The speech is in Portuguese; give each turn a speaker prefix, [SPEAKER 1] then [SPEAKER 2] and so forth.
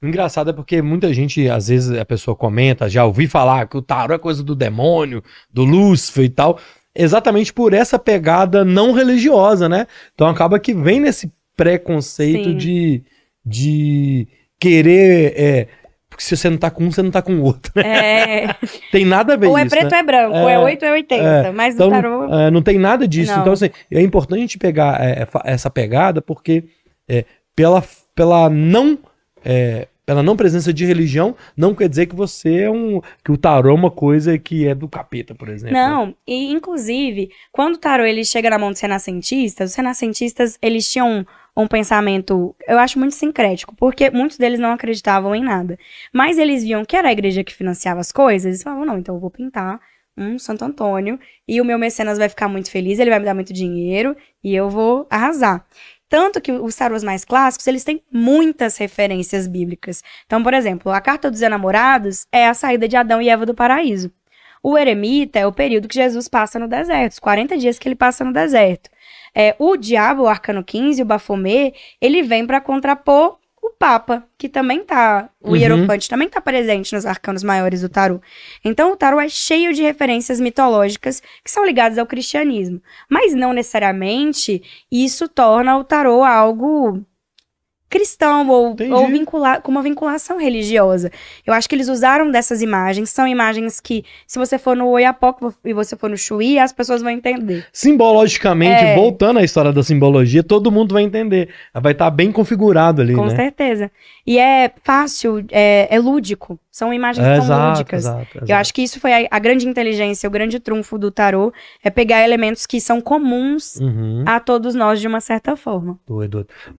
[SPEAKER 1] Engraçado é porque muita gente, às vezes, a pessoa comenta, já ouvi falar que o tarô é coisa do demônio, do Lúcifer e tal. Exatamente por essa pegada não religiosa, né? Então acaba que vem nesse preconceito de, de querer. É, porque se você não tá com um, você não tá com o outro. Né? É. tem nada a ver isso. Ou é preto né? é branco, é, ou é 8 é, ou é 80. É, mas então, tarô. É, não tem nada disso. Não. Então, assim, é importante a gente pegar é, é essa pegada, porque pela, pela não é, pela não presença de religião, não quer dizer que você é um. que o tarô é uma coisa que é do capeta, por exemplo. Né?
[SPEAKER 2] Não, e inclusive, quando o tarô ele chega na mão dos renascentistas, os renascentistas eles tinham um, um pensamento, eu acho muito sincrético, porque muitos deles não acreditavam em nada. Mas eles viam que era a igreja que financiava as coisas, eles falavam, não, então eu vou pintar um Santo Antônio e o meu mecenas vai ficar muito feliz, ele vai me dar muito dinheiro e eu vou arrasar. Tanto que os tarôs mais clássicos, eles têm muitas referências bíblicas. Então, por exemplo, a carta dos enamorados é a saída de Adão e Eva do paraíso. O eremita é o período que Jesus passa no deserto, os 40 dias que ele passa no deserto. É, o diabo, o arcano 15, o bafomê, ele vem para contrapor Papa, que também tá, o uhum. também tá presente nos arcanos maiores do Tarot. Então o Tarot é cheio de referências mitológicas que são ligadas ao cristianismo, mas não necessariamente isso torna o Tarot algo cristão ou, ou vincula, com uma vinculação religiosa. Eu acho que eles usaram dessas imagens, são imagens que, se você for no oiapoque e você for no Chuí, as pessoas vão entender.
[SPEAKER 1] Simbologicamente, é... voltando à história da simbologia, todo mundo vai entender. Vai estar tá bem configurado ali, Com né?
[SPEAKER 2] certeza. E é fácil, é, é lúdico. São imagens é, tão exato, lúdicas. Exato, exato. Eu acho que isso foi a, a, grande inteligência, o grande trunfo do tarô, é pegar elementos que são comuns uhum. a todos nós de uma certa forma.
[SPEAKER 1] Doido, doido.